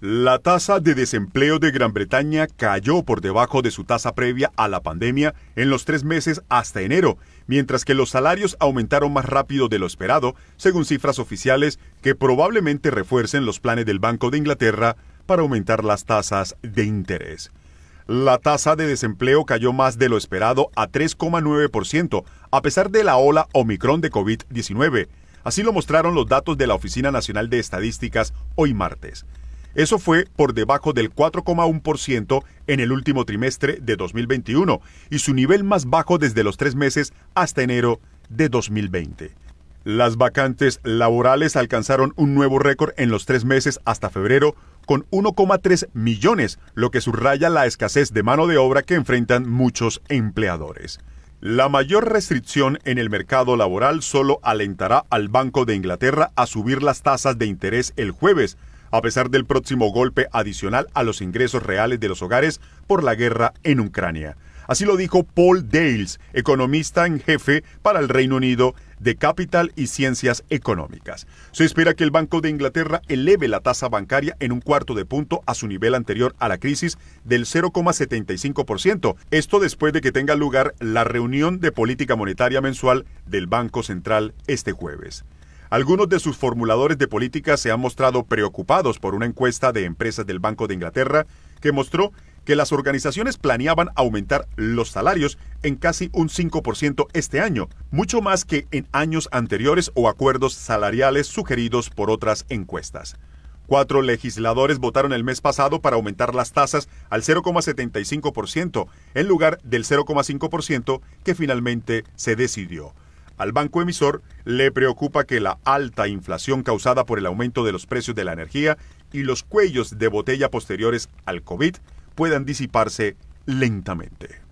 La tasa de desempleo de Gran Bretaña cayó por debajo de su tasa previa a la pandemia en los tres meses hasta enero, mientras que los salarios aumentaron más rápido de lo esperado, según cifras oficiales que probablemente refuercen los planes del Banco de Inglaterra para aumentar las tasas de interés. La tasa de desempleo cayó más de lo esperado a 3,9%, a pesar de la ola Omicron de COVID-19. Así lo mostraron los datos de la Oficina Nacional de Estadísticas hoy martes. Eso fue por debajo del 4,1% en el último trimestre de 2021 y su nivel más bajo desde los tres meses hasta enero de 2020. Las vacantes laborales alcanzaron un nuevo récord en los tres meses hasta febrero con 1,3 millones, lo que subraya la escasez de mano de obra que enfrentan muchos empleadores. La mayor restricción en el mercado laboral solo alentará al Banco de Inglaterra a subir las tasas de interés el jueves, a pesar del próximo golpe adicional a los ingresos reales de los hogares por la guerra en Ucrania. Así lo dijo Paul Dales, economista en jefe para el Reino Unido de Capital y Ciencias Económicas. Se espera que el Banco de Inglaterra eleve la tasa bancaria en un cuarto de punto a su nivel anterior a la crisis del 0,75%, esto después de que tenga lugar la reunión de política monetaria mensual del Banco Central este jueves. Algunos de sus formuladores de política se han mostrado preocupados por una encuesta de empresas del Banco de Inglaterra que mostró que las organizaciones planeaban aumentar los salarios en casi un 5% este año, mucho más que en años anteriores o acuerdos salariales sugeridos por otras encuestas. Cuatro legisladores votaron el mes pasado para aumentar las tasas al 0,75% en lugar del 0,5% que finalmente se decidió. Al banco emisor le preocupa que la alta inflación causada por el aumento de los precios de la energía y los cuellos de botella posteriores al COVID puedan disiparse lentamente.